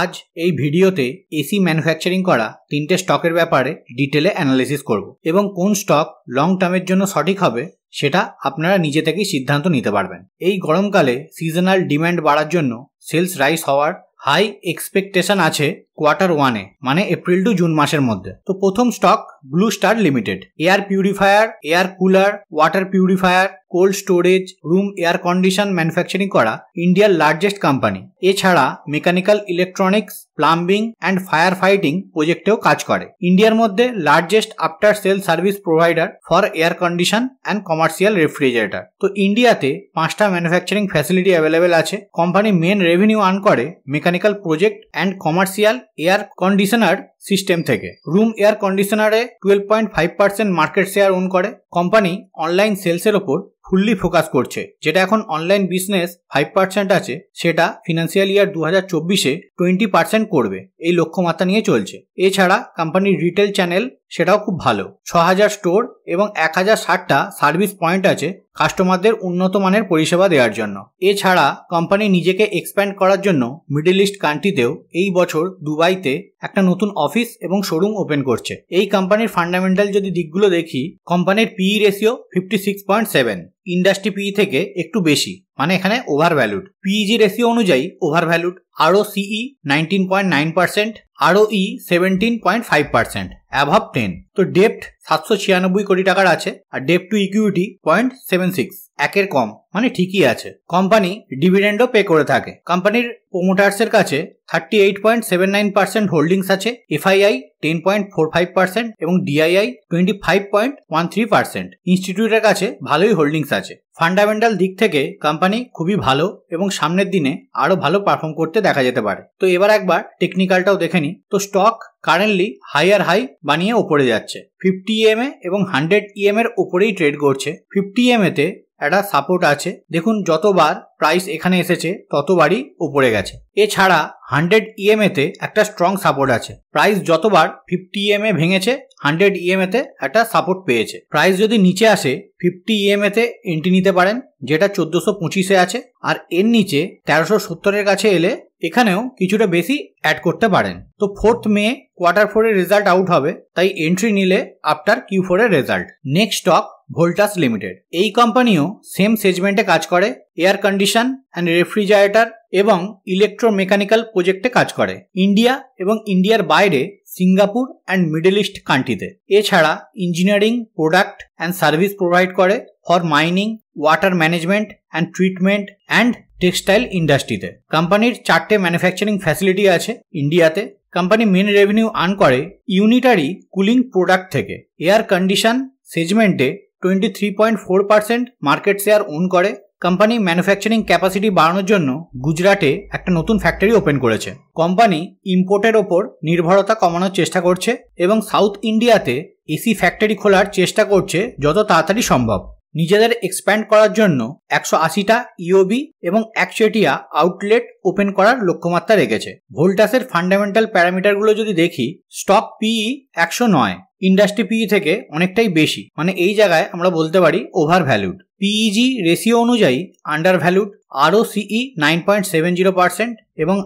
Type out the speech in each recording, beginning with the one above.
আজ এই ভিডিওতে এসি ম্যানুফ্যাকচারিং করা তিনটে স্টকের ব্যাপারে ডিটেলে অ্যানালিসিস করব এবং কোন স্টক লং টার্মের জন্য সঠিক হবে সেটা আপনারা নিজে থেকেই সিদ্ধান্ত নিতে পারবেন এই গরমকালে সিজনাল ডিম্যান্ড বাড়ার জন্য সেলস রাইস হওয়ার হাই এক্সপেকটেশন আছে কোয়ার্টার ওয়ানে মানে এপ্রিল টু জুন মাসের মধ্যে তো প্রথম stock Blue Star limited air purifier air cooler water purifier cold storage room air condition manufacturing করা ইন্ডিয়ার লার্জেস্ট কোম্পানি এছাড়া mechanical electronics plumbing and fire fighting প্রজেক্টেও কাজ করে ইন্ডিয়ার মধ্যে largest after sale service provider for air condition and commercial refrigerator তো ইন্ডিয়াতে পাঁচটা ম্যানুফ্যাকচারিং ফ্যাসিলিটি অ্যাভেলেবেল আছে কোম্পানি মেন রেভিনিউ আর্ন করে mechanical project and commercial air conditioner system থেকে রুম এয়ার কন্ডিশনারে twelve point five percent market share own করে company online সেলসের ওপর ফুললি ফোকাস করছে যেটা এখন অনলাইন বিজনেস ফাইভ পার্সেন্ট আছে সেটা ফিনান্সিয়াল ইয়ার দু হাজার চব্বিশে টোয়েন্টি পার্সেন্ট করবে এই লক্ষ্যমাত্রা নিয়ে চলছে এছাড়া কোম্পানির রিটেল চ্যানেল সেটাও খুব ভালো ছ হাজার স্টোর এবং এক হাজার ষাটটা সার্ভিস পয়েন্ট আছে কাস্টমারদের উন্নত মানের পরিষেবা দেওয়ার জন্য এছাড়া কোম্পানি নিজেকে এক্সপ্যান্ড করার জন্য মিডল ইস্ট কান্ট্রিতেও এই বছর দুবাইতে একটা নতুন অফিস এবং শোরুম ওপেন করছে এই কোম্পানির ফান্ডামেন্টাল যদি দিকগুলো দেখি কোম্পানির পিই ratio fifty six point seven industry পিই থেকে একটু বেশি মানে এখানে ওভার ভ্যালুড পিইজি রেশিও অনুযায়ী ওভার ভ্যালুড আরও সিই nineteen point nine percent আরওই seventeen point five percent অ্যাভাব ten তো ডেপ্ট সাতশো ছিয়ানব্বই কোটি টাকার আছে আর ডেপ্ট two equity point seven six একের কম মানে ঠিকই আছে কোম্পানি ডিভিডেন্ডও পে করে থাকে কোম্পানির প্রোমোটার্সের কাছে thirty eight point seven nine percent holdings আছে FII ten point four five percent এবং DII twenty five point one three percent ইনস্টিটিউটের কাছে ভালোই হোল্ডিংস আছে ফান্ডামেন্টাল দিক থেকে কোম্পানি খুবই ভালো এবং সামনের দিনে আরও ভালো পারফর্ম করতে দেখা যেতে পারে তো এবার একবার টেকনিক্যালটাও দেখে ওঠেনি তো স্টক কারেন্টলি হাইয়ার হাই বানিয়ে ওপরে যাচ্ছে ফিফটি এম এ এবং হান্ড্রেড ইএম এর উপরেই ট্রেড করছে ফিফটি এম এতে একটা সাপোর্ট আছে দেখুন যতবার প্রাইস এখানে এসেছে ততবারই উপরে গেছে এছাড়া হান্ড্রেড ইএমএতে একটা স্ট্রং সাপোর্ট আছে প্রাইস যতবার ফিফটি ইএমএ ভেঙেছে হান্ড্রেড ইএমএতে একটা সাপোর্ট পেয়েছে প্রাইস যদি নিচে আসে ফিফটি ইএমএতে এন্ট্রি নিতে পারেন যেটা চোদ্দোশো পঁচিশে আছে আর এর নিচে তেরোশো সত্তরের কাছে এলে এখানেও কিছুটা বেশি অ্যাড করতে পারেন তো ফোর্থ মে কোয়ার্টার ফোরের রেজাল্ট আউট হবে তাই এন্ট্রি নিলে আফটার কিউ ফোর এর result next stock Voltas limited এই কোম্পানিও সেম সেজমেন্টে কাজ করে এয়ার কন্ডিশন অ্যান্ড রেফ্রিজারেটর এবং ইলেকট্রোমেকানিক্যাল প্রজেক্টে কাজ করে ইন্ডিয়া এবং ইন্ডিয়ার বাইরে সিঙ্গাপুর অ্যান্ড মিডল ইস্ট কান্ট্রিতে এছাড়া engineering product and service provide করে for mining water management and treatment and textile ইন্ডাস্ট্রিতে কোম্পানির চারটে ম্যানুফ্যাকচারিং ফ্যাসিলিটি আছে ইন্ডিয়াতে কোম্পানি মেন রেভিনিউ আর্ন করে ইউনিটারি কুলিং প্রোডাক্ট থেকে এয়ার কন্ডিশন সেজমেন্টে twenty three point four percent market share own করে কোম্পানি ম্যানুফ্যাকচারিং ক্যাপাসিটি বাড়ানোর জন্য গুজরাটে একটা নতুন ফ্যাক্টরি ওপেন করেছে কোম্পানি ইম্পোর্টের ওপর নির্ভরতা কমানোর চেষ্টা করছে এবং সাউথ ইন্ডিয়াতে এসি ফ্যাক্টরি খোলার চেষ্টা করছে যত তাড়াতাড়ি সম্ভব নিজেদের এক্সপ্যান্ড করার জন্য একশো আশিটা ইওবি e এবং একশোটিয়া আউটলেট ওপেন করার লক্ষ্যমাত্রা রেখেছে ভোল্টাসের ফান্ডামেন্টাল প্যারামিটারগুলো যদি দেখি স্টক পিই e একশো নয় ইন্ডাস্ট্রি পিই e থেকে অনেকটাই বেশি মানে এই জায়গায় আমরা বলতে পারি ওভার ভ্যালুড পিইজি রেশিও অনুযায়ী under valued ROCE nine point seven zero percent এবং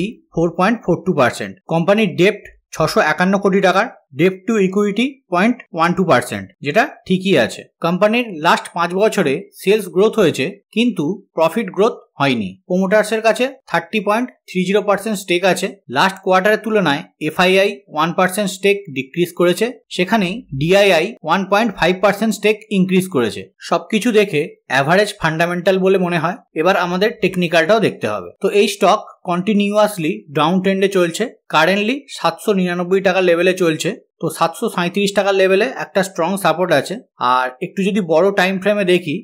E four point four two percent কোম্পানির ডেপ্ট ছশো একান্ন কোটি টাকার debt to equity point one two percent যেটা ঠিকই আছে কোম্পানির লাস্ট পাঁচ বছরে সেলস গ্রোথ হয়েছে কিন্তু প্রফিট গ্রোথ হয়নি এর কাছে thirty point three zero percent stake আছে লাস্ট কোয়ার্টারের তুলনায় FII one percent stake decrease করেছে সেখানেই DII one point five percent stake increase করেছে সবকিছু দেখে অ্যাভারেজ ফান্ডামেন্টাল বলে মনে হয় এবার আমাদের টেকনিক্যালটাও দেখতে হবে তো এই স্টক কন্টিনিউয়াসলি ডাউন ট্রেন্ডে চলছে কারেন্টলি সাতশো নিরানব্বই টাকা লেভেলে চলছে তো সাতশো সাঁত্রিশ টাকার লেভেলে একটা স্ট্রং সাপোর্ট আছে আর একটু যদি বড় টাইম ফ্রেমে দেখি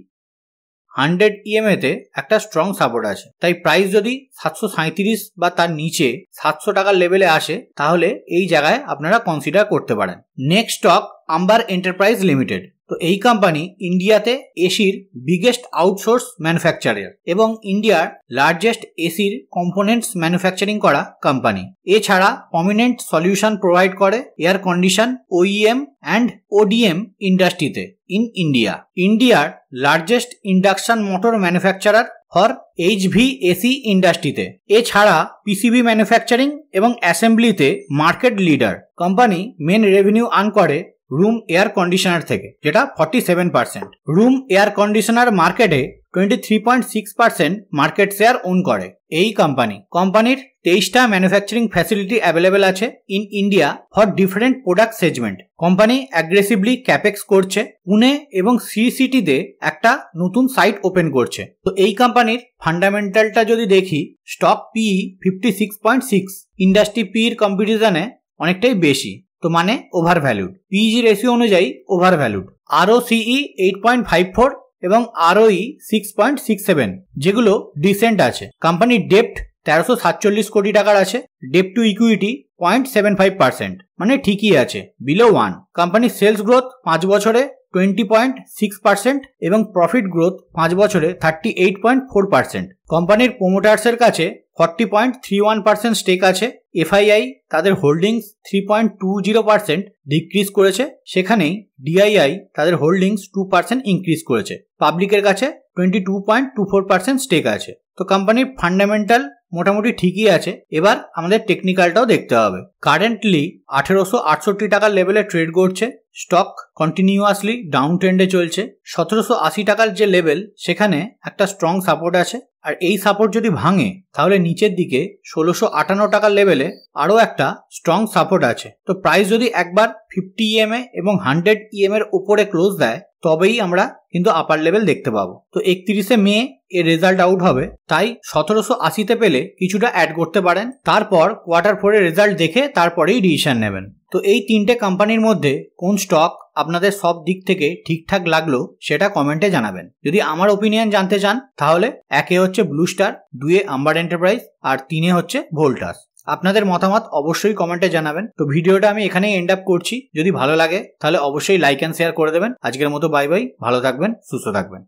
হান্ড্রেড ইএমএতে e একটা স্ট্রং সাপোর্ট আছে তাই প্রাইস যদি সাতশো সাঁত্রিশ বা তার নিচে সাতশো টাকার লেভেলে আসে তাহলে এই জায়গায় আপনারা কনসিডার করতে পারেন next stock Amber enterprise limited তো এই কোম্পানি ইন্ডিয়াতে এসির বিগেস্ট আউটসোর্স ম্যানুফ্যাকচারার এবং ইন্ডিয়ার লার্জেস্ট এসির কম্পোনেন্টস ম্যানুফ্যাকচারিং করা কোম্পানি এছাড়া প্রমিনেন্ট সলিউশন প্রোভাইড করে air condition OEM and ODM ইন্ডাস্ট্রিতে ইন ইন্ডিয়া ইন্ডিয়ার largest induction motor manufacturer for H V AC ইন্ডাস্ট্রিতে এছাড়া পিসিবি ম্যানুফ্যাকচারিং এবং অ্যাসেম্বলিতে market leader company main revenue earn করে রুম এয়ার কন্ডিশনার থেকে যেটা forty seven percent room air conditioner মার্কেটে twenty three point six percent market share own করে এই কোম্পানি কোম্পানির তেইশটা ম্যানুফ্যাকচারিং ফ্যাসিলিটি অ্যাভেলেবেল আছে in India for different product segment company aggressively capex করছে পুনে এবং সি সিটিতে একটা নতুন সাইট ওপেন করছে তো এই কোম্পানির ফান্ডামেন্টালটা যদি দেখি stock P fifty six point six industry পির কম্পিটিশনে অনেকটাই বেশি তো মানে ওভার ভ্যালুড পিজি রেশিও অনুযায়ী over valued ROCE eight point five four এবং আরও সিক্স পয়েন্ট সিক্স সেভেন যেগুলো ডিসেন্ট আছে কোম্পানির ডেপ্ট তেরোশো সাতচল্লিশ কোটি টাকার আছে debt to equity point seven five percent মানে ঠিকই আছে বিলো ওয়ান কোম্পানির সেলস গ্রোথ পাঁচ বছরে টোয়েন্টি পয়েন্ট সিক্স পার্সেন্ট এবং প্রফিট গ্রোথ পাঁচ বছরে thirty eight point four percent কোম্পানির প্রোমোটার্সের কাছে forty point three one percent stake আছে এফআইআই তাদের holdings three point two zero percent decrease করেছে সেখানেই ডিআইআই তাদের হোল্ডিংস টু পার্সেন্ট ইনক্রিজ করেছে পাবলিকের কাছে twenty two point two four percent stake আছে তো কোম্পানির ফান্ডামেন্টাল মোটামুটি ঠিকই আছে এবার আমাদের টেকনিক্যালটাও দেখতে হবে কারেন্টলি আঠেরোশো আটষট্টি টাকার লেভেলে ট্রেড করছে স্টক কন্টিনিউয়াসলি ডাউন ট্রেন্ডে চলছে সতেরোশো আশি টাকার যে লেভেল সেখানে একটা স্ট্রং সাপোর্ট আছে আর এই সাপোর্ট যদি ভাঙে তাহলে নিচের দিকে ষোলোশো আটান্ন টাকার লেভেলে আরও একটা স্ট্রং সাপোর্ট আছে তো প্রাইস যদি একবার ফিফটি ইএমএ এবং হান্ড্রেড ইএম এর উপরে ক্লোজ দেয় তবেই আমরা কিন্তু আপার লেভেল দেখতে পাবো তো একত্রিশে মে এর রেজাল্ট আউট হবে তাই সতেরোশো আশিতে পেলে কিছুটা অ্যাড করতে পারেন তারপর কোয়ার্টার ফোরের রেজাল্ট দেখে তারপরেই ডিসিশন নেবেন তো এই তিনটে কোম্পানির মধ্যে কোন স্টক আপনাদের সব দিক থেকে ঠিকঠাক লাগলো সেটা কমেন্টে জানাবেন যদি আমার ওপিনিয়ন জানতে চান তাহলে একে হচ্ছে ব্লু স্টার দুয়ে আম্বার এন্টারপ্রাইজ আর তিনে হচ্ছে ভোল্টাস আপনাদের মতামত অবশ্যই কমেন্টে জানাবেন তো ভিডিওটা আমি এখানেই এন্ড আপ করছি যদি ভালো লাগে তাহলে অবশ্যই লাইক অ্যান্ড শেয়ার করে দেবেন আজকের মতো বাই বাই ভালো থাকবেন সুস্থ থাকবেন